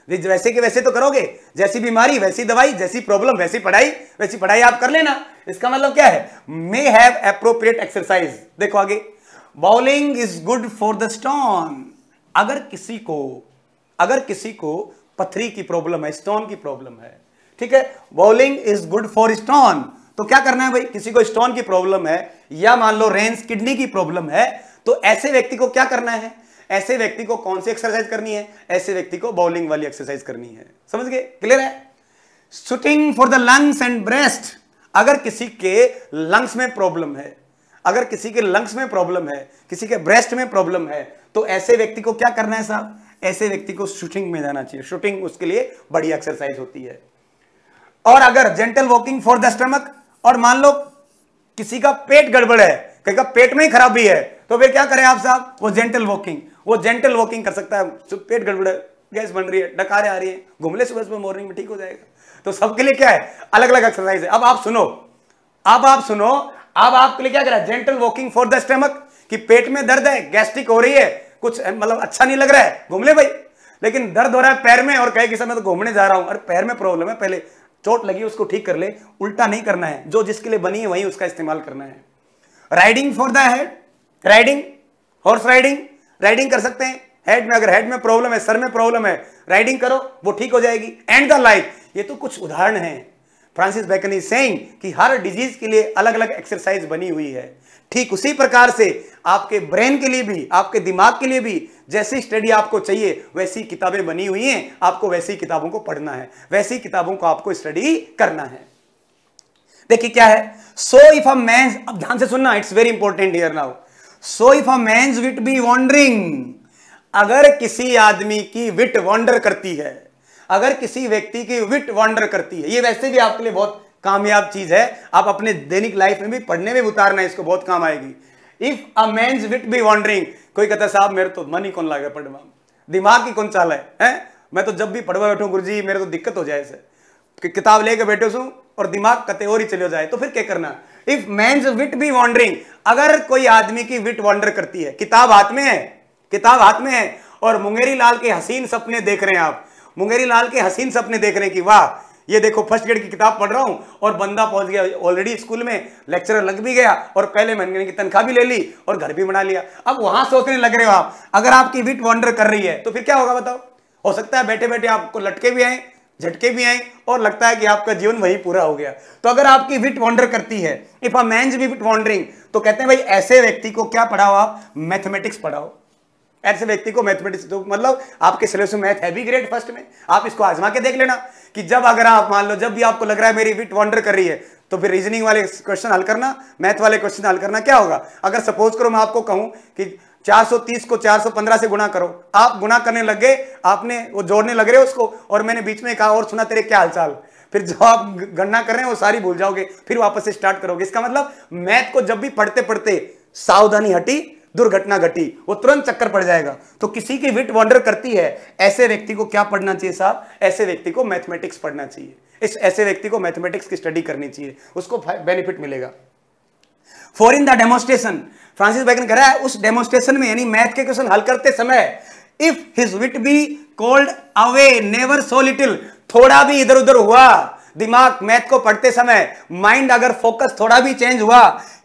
वैसे के वैसे तो करोगे जैसी बीमारी वैसी दवाई जैसी प्रॉब्लम वैसी पढ़ाई वैसी पढ़ाई आप कर लेना इसका मतलब क्या है मे हैव अप्रोप्रिएट एक्सरसाइज देखो आगे bowling is good for the stone अगर किसी को अगर किसी को पथरी की प्रॉब्लम है स्टोन की प्रॉब्लम है ठीक है bowling is good for stone तो क्या करना है भाई किसी को स्टोन की प्रॉब्लम है या मान लो रेंस किडनी की प्रॉब्लम है तो ऐसे व्यक्ति को क्या करना है ऐसे व्यक्ति को कौन सी एक्सरसाइज करनी है ऐसे व्यक्ति को बॉलिंग वाली एक्सरसाइज करनी है समझ गए क्लियर है shooting for the lungs and breast अगर किसी के लंग्स में प्रॉब्लम है अगर किसी के लंग्स में प्रॉब्लम है किसी के ब्रेस्ट में प्रॉब्लम है तो ऐसे व्यक्ति को क्या करना है साहब ऐसे व्यक्ति को शूटिंग में जाना चाहिए शूटिंग उसके लिए बड़ी एक्सरसाइज होती है और अगर gentle walking for the stomach और मान लो किसी का पेट गड़बड़ है कहीं का पेट में ही खराबी है तो फिर क्या करें आप साहब वो जेंटल वॉकिंग वो जेंटल वॉकिंग कर सकता है पेट गड़बड़े गैस बन रही है डकारे आ रही है घूम ले सुबह सुबह मॉर्निंग में ठीक हो जाएगा तो सबके लिए क्या है अलग अलग एक्सरसाइज है अब आप सुनो अब आप सुनो अब आपके लिए क्या करा gentle walking for the stomach कि पेट में दर्द है गैस्ट्रिक हो रही है कुछ मतलब अच्छा नहीं लग रहा है घूम ले भाई लेकिन दर्द हो रहा है पैर में और कहे कि सर मैं तो घूमने जा रहा हूं अरे पैर में प्रॉब्लम है पहले चोट लगी उसको ठीक कर ले उल्टा नहीं करना है जो जिसके लिए बनी है वही उसका इस्तेमाल करना है riding for the head riding horse riding riding कर सकते हैं हेड में अगर हेड में प्रॉब्लम है सर में प्रॉब्लम है राइडिंग करो वो ठीक हो जाएगी एंड द लाइफ ये तो कुछ उदाहरण है फ्रांसिस बैकन इज सेइंग कि हर डिजीज के लिए अलग अलग एक्सरसाइज बनी हुई है ठीक उसी प्रकार से आपके ब्रेन के लिए भी आपके दिमाग के लिए भी जैसी स्टडी आपको चाहिए वैसी किताबें बनी हुई हैं आपको वैसी किताबों को पढ़ना है वैसी किताबों को आपको स्टडी करना है देखिए क्या है सो इफ अ मैन अब ध्यान से सुनना it's very important here now so if a wit be wandering अगर किसी आदमी की विट वॉन्डर करती है अगर किसी व्यक्ति की विट वॉन्डर करती है ये वैसे भी आपके लिए बहुत कामयाब चीज है आप अपने दैनिक लाइफ में भी पढ़ने में उतारना इसको बहुत काम आएगी इफ अ मैं विट बी वॉन्डरिंग कोई कहता साहब मेरे तो मन ही कौन लागे पढ़वा दिमाग ही कौन चाल है, है? मैं तो जब भी पढ़वा बैठू गुरु जी मेरे तो दिक्कत हो जाए इसे कि किताब लेके बैठे और दिमाग कते और ही चले जाए तो फिर क्या करना इफ मैं विट बी वॉन्डरिंग अगर कोई आदमी की विट वॉन्डर करती है किताब हाथ में है किताब हाथ में है और मुंगेरी लाल के हसीन सपने देख रहे हैं आप मुंगेरी लाल के हसीन सपने देख रहे हैं कि वाह ये देखो फर्स्ट ग्रेड की किताब पढ़ रहा हूं और बंदा पहुंच गया ऑलरेडी स्कूल में लेक्चरर लग भी गया और पहले महीने की तनख्वाह भी ले ली और घर भी बना लिया अब वहां सोचने लग रहे हो आप अगर आपकी विट वॉन्डर कर रही है तो फिर क्या होगा बताओ हो सकता है बैठे बैठे आपको लटके भी आए झटके भी आए और लगता है कि आपका जीवन वही पूरा हो गया तो अगर आपकी विट वॉन्डर करती है इफ अ मैं भी विट वॉन्डरिंग तो कहते हैं भाई ऐसे व्यक्ति को क्या पढ़ाओ आप मैथमेटिक्स पढ़ाओ ऐसे व्यक्ति को मैथमेटिक्स तो मतलब आपके सिलेबस में मैथ है भी ग्रेड फर्स्ट में आप इसको आजमा के देख लेना कि जब अगर आप मान लो जब भी आपको लग रहा है मेरी विट वॉन्डर कर रही है तो फिर रीजनिंग वाले क्वेश्चन हल करना मैथ वाले क्वेश्चन हल करना क्या होगा अगर सपोज करो मैं आपको कहूं कि 430 को 415 से गुना करो आप गुना करने लग गए आपने वो जोड़ने लग रहे हो उसको और मैंने बीच में कहा और सुना तेरे क्या हालचाल फिर जो आप गणना कर रहे हैं वो सारी भूल जाओगे फिर वापस से स्टार्ट करोगे इसका मतलब मैथ को जब भी पढ़ते पढ़ते सावधानी हटी दुर्घटना घटी वो तुरंत चक्कर पड़ जाएगा तो किसी की विट वॉन्डर करती है ऐसे व्यक्ति को क्या पढ़ना चाहिए साहब ऐसे व्यक्ति को मैथमेटिक्स पढ़ना चाहिए इस ऐसे व्यक्ति को मैथमेटिक्स की स्टडी करनी चाहिए उसको बेनिफिट मिलेगा for in the demonstration Francis Bacon कह रहा है उस डेमोस्ट्रेशन में यानी मैथ के क्वेश्चन हल करते समय if his wit be called away never so little थोड़ा भी इधर उधर हुआ दिमाग मैथ को पढ़ते समय माइंड अगर फोकस थोड़ा भी चेंज हुआ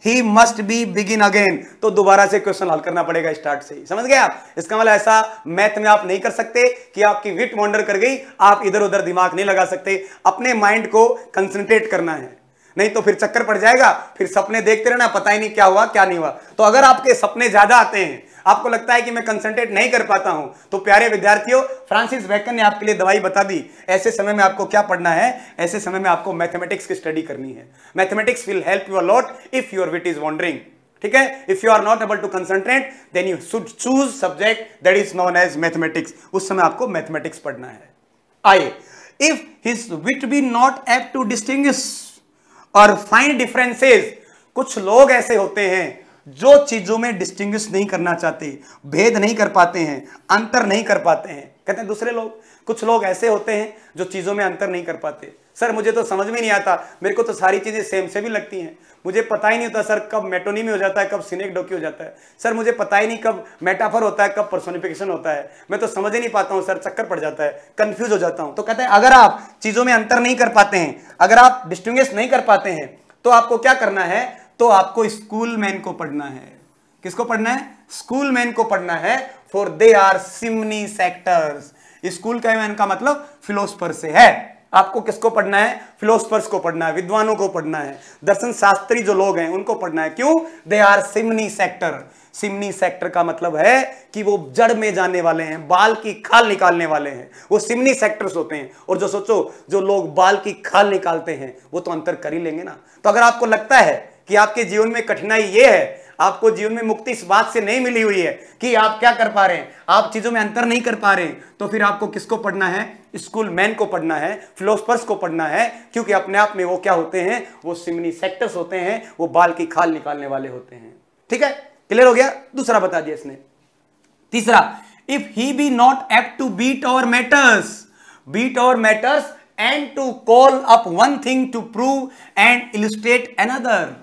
he must be begin again तो दोबारा से क्वेश्चन हल करना पड़ेगा स्टार्ट से ही समझ गए आप इसका मतलब ऐसा मैथ में आप नहीं कर सकते कि आपकी विट वॉन्डर कर गई आप इधर उधर दिमाग नहीं लगा सकते अपने माइंड को कंसंट्रेट करना है नहीं तो फिर चक्कर पड़ जाएगा फिर सपने देखते रहना पता ही नहीं क्या हुआ क्या नहीं हुआ तो अगर आपके सपने ज्यादा आते हैं आपको लगता है कि मैं कंसंट्रेट नहीं कर पाता हूं तो प्यारे विद्यार्थियों फ्रांसिस वैकन ने आपके लिए दवाई बता दी ऐसे समय में आपको क्या पढ़ना है ऐसे समय में आपको मैथमेटिक्स की स्टडी करनी है mathematics will help you lot if your wit is wandering ठीक है if you are not able to concentrate then you should choose subject that is known as mathematics उस समय आपको मैथमेटिक्स पढ़ना है आइए if his wit be not apt to distinguish or find differences कुछ लोग ऐसे होते हैं जो चीजों में डिस्टिंग्विश नहीं करना चाहते भेद नहीं कर पाते हैं अंतर नहीं कर पाते हैं कहते हैं दूसरे लोग कुछ लोग ऐसे होते हैं जो चीजों में अंतर नहीं कर पाते सर मुझे तो समझ में नहीं आता मेरे को तो सारी चीजें सेम से भी लगती हैं मुझे पता ही नहीं होता सर कब मेटोनीमी हो जाता है कब सिनेक डोकी हो जाता है सर मुझे पता ही नहीं कब मेटाफर होता है कब पर्सोनिफिकेशन होता है मैं तो समझ ही नहीं पाता हूँ सर चक्कर पड़ जाता है कंफ्यूज हो जाता हूँ तो कहते हैं अगर आप चीज़ों में अंतर नहीं कर पाते हैं अगर आप डिस्टिंग्विश नहीं कर पाते हैं तो आपको क्या करना है तो आपको स्कूल मैन को पढ़ना है किसको पढ़ना है स्कूल मैन को पढ़ना है फॉर दे आर सिमनी सेक्टर्स स्कूल का मैन का मतलब फिलोसफर से है आपको किसको पढ़ना है फिलोसफर्स को पढ़ना है विद्वानों को पढ़ना है दर्शन शास्त्री जो लोग हैं उनको पढ़ना है क्यों दे आर सिमनी सेक्टर सिमनी सेक्टर का मतलब है कि वो जड़ में जाने वाले हैं बाल की खाल निकालने वाले हैं वो सिमनी सेक्टर्स होते हैं और जो सोचो जो लोग बाल की खाल निकालते हैं वो तो अंतर कर ही लेंगे ना तो अगर आपको लगता है कि आपके जीवन में कठिनाई ये है आपको जीवन में मुक्ति इस बात से नहीं मिली हुई है कि आप क्या कर पा रहे हैं आप चीजों में अंतर नहीं कर पा रहे हैं तो फिर आपको किसको पढ़ना है स्कूल मैन को पढ़ना है फिलोसफर्स को पढ़ना है क्योंकि अपने आप में वो क्या होते हैं वो सिमनी सेक्टर्स होते हैं वो बाल की खाल निकालने वाले होते हैं ठीक है क्लियर हो गया दूसरा बता दिया इसने तीसरा if he be not apt to beat over matters beat over matters and to call up one thing to prove and illustrate another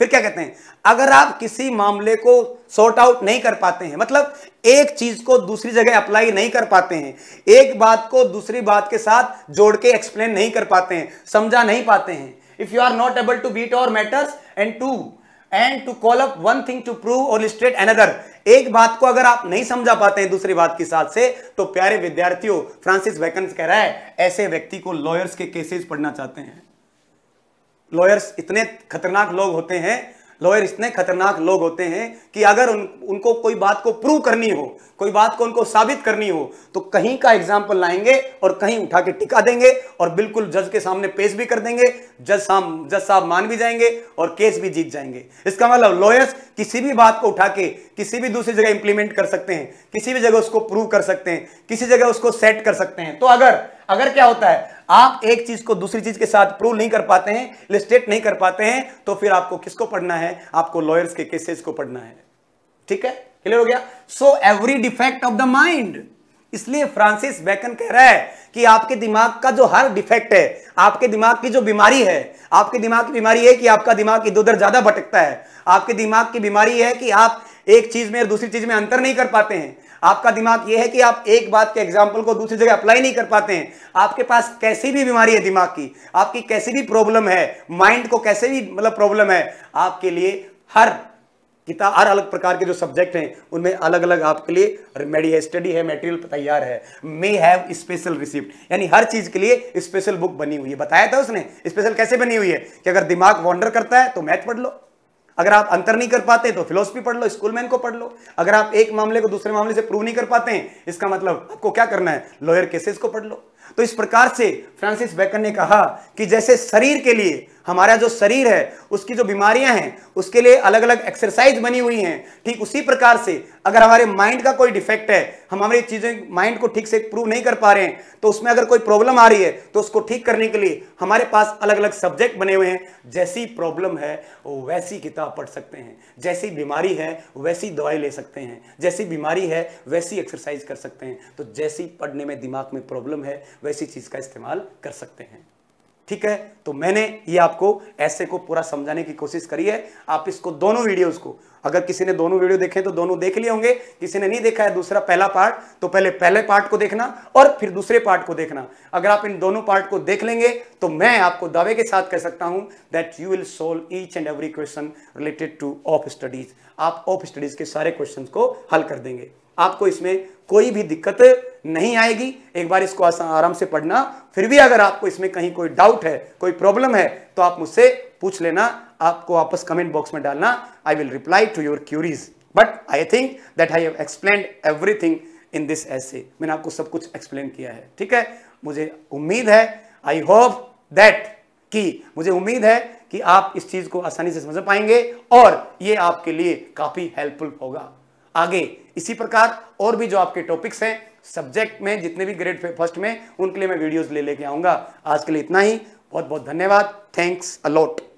फिर क्या कहते हैं अगर आप किसी मामले को सॉर्ट आउट नहीं कर पाते हैं मतलब एक चीज को दूसरी जगह अप्लाई नहीं कर पाते हैं एक बात को दूसरी बात के साथ जोड़ के एक्सप्लेन नहीं कर पाते हैं समझा नहीं पाते हैं if you are not able to beat over matters and to and to call up one thing to prove और स्ट्रेट एनदर एक बात को अगर आप नहीं समझा पाते हैं दूसरी बात के साथ से तो प्यारे विद्यार्थियों फ्रांसिस वैकन्स कह रहा है ऐसे व्यक्ति को लॉयर्स के केसेस पढ़ना चाहते हैं लॉयर्स इतने खतरनाक लोग होते हैं लॉयर इतने खतरनाक लोग होते हैं कि अगर उन उनको कोई बात को प्रूव करनी हो कोई बात को उनको साबित करनी हो तो कहीं का एग्जाम्पल लाएंगे और कहीं उठा के टिका देंगे और बिल्कुल जज के सामने पेश भी कर देंगे जज साहब जज साहब मान भी जाएंगे और केस भी जीत जाएंगे इसका मतलब लॉयर्स किसी भी बात को उठा के किसी भी दूसरी जगह इंप्लीमेंट कर सकते हैं किसी भी जगह उसको प्रूव कर सकते हैं किसी जगह उसको सेट कर सकते हैं तो अगर अगर क्या होता है आप एक चीज को दूसरी चीज के साथ प्रूव नहीं कर पाते हैं लिस्टेट नहीं कर पाते हैं तो फिर आपको किसको पढ़ना है आपको लॉयर्स के केसेस को पढ़ना है ठीक है क्लियर हो गया so every defect of the mind इसलिए फ्रांसिस बैकन कह रहा है कि आपके दिमाग का जो हर डिफेक्ट है आपके दिमाग की जो बीमारी है आपके दिमाग की बीमारी है कि आपका दिमाग इधर उधर ज्यादा भटकता है आपके दिमाग की बीमारी है कि आप एक चीज में और दूसरी चीज में अंतर नहीं कर पाते हैं आपका दिमाग यह है कि आप एक बात के एग्जाम्पल को दूसरी जगह अप्लाई नहीं कर पाते हैं आपके पास कैसी भी बीमारी है दिमाग की आपकी कैसी भी प्रॉब्लम है माइंड को कैसे भी मतलब प्रॉब्लम है आपके लिए हर किताब हर अलग प्रकार के जो सब्जेक्ट हैं उनमें अलग अलग आपके लिए रेमेडी है स्टडी है मेटेरियल तैयार है मे हैव स्पेशल रिसिप्ट यानी हर चीज के लिए स्पेशल बुक बनी हुई है बताया था उसने स्पेशल कैसे बनी हुई है कि अगर दिमाग वॉन्डर करता है तो मैथ पढ़ लो अगर आप अंतर नहीं कर पाते तो फिलोसफी पढ़ लो स्कूलमैन को पढ़ लो अगर आप एक मामले को दूसरे मामले से प्रूव नहीं कर पाते हैं इसका मतलब आपको क्या करना है लॉयर केसेस को पढ़ लो तो इस प्रकार से फ्रांसिस बैकन ने कहा कि जैसे शरीर के लिए हमारा जो शरीर है उसकी जो बीमारियां हैं उसके लिए अलग अलग एक्सरसाइज बनी हुई हैं ठीक उसी प्रकार से अगर हमारे माइंड का कोई डिफेक्ट है हम हमारी चीज़ें माइंड को ठीक से प्रूव नहीं कर पा रहे हैं तो उसमें अगर कोई प्रॉब्लम आ रही है तो उसको ठीक करने के लिए हमारे पास अलग अलग सब्जेक्ट बने हुए हैं जैसी प्रॉब्लम है वैसी किताब पढ़ सकते हैं जैसी बीमारी है वैसी दवाई ले सकते हैं जैसी बीमारी है वैसी एक्सरसाइज कर सकते हैं तो जैसी पढ़ने में दिमाग में प्रॉब्लम है वैसी चीज़ का इस्तेमाल कर सकते हैं ठीक है तो मैंने ये आपको ऐसे को पूरा समझाने की कोशिश करी है आप इसको दोनों वीडियोस को अगर किसी ने दोनों वीडियो देखे तो दोनों देख लिए होंगे किसी ने नहीं देखा है दूसरा पहला पार्ट तो पहले पहले पार्ट को देखना और फिर दूसरे पार्ट को देखना अगर आप इन दोनों पार्ट को देख लेंगे तो मैं आपको दावे के साथ कह सकता हूं that you will solve each and every question related to of studies आप ऑफ स्टडीज के सारे क्वेश्चन को हल कर देंगे आपको इसमें कोई भी दिक्कत नहीं आएगी एक बार इसको आराम से पढ़ना फिर भी अगर आपको इसमें कहीं कोई डाउट है कोई प्रॉब्लम है तो आप मुझसे पूछ लेना आपको वापस कमेंट बॉक्स में डालना I will reply to your queries but I think that I have explain everything in this ऐसे मैंने आपको सब कुछ एक्सप्लेन किया है ठीक है मुझे उम्मीद है आई होप दैट कि मुझे उम्मीद है कि आप इस चीज को आसानी से समझ पाएंगे और ये आपके लिए काफी हेल्पफुल होगा आगे इसी प्रकार और भी जो आपके टॉपिक्स हैं सब्जेक्ट में जितने भी ग्रेड फर्स्ट में उनके लिए मैं वीडियोस ले लेके आऊंगा आज के लिए इतना ही बहुत बहुत धन्यवाद थैंक्स अलॉट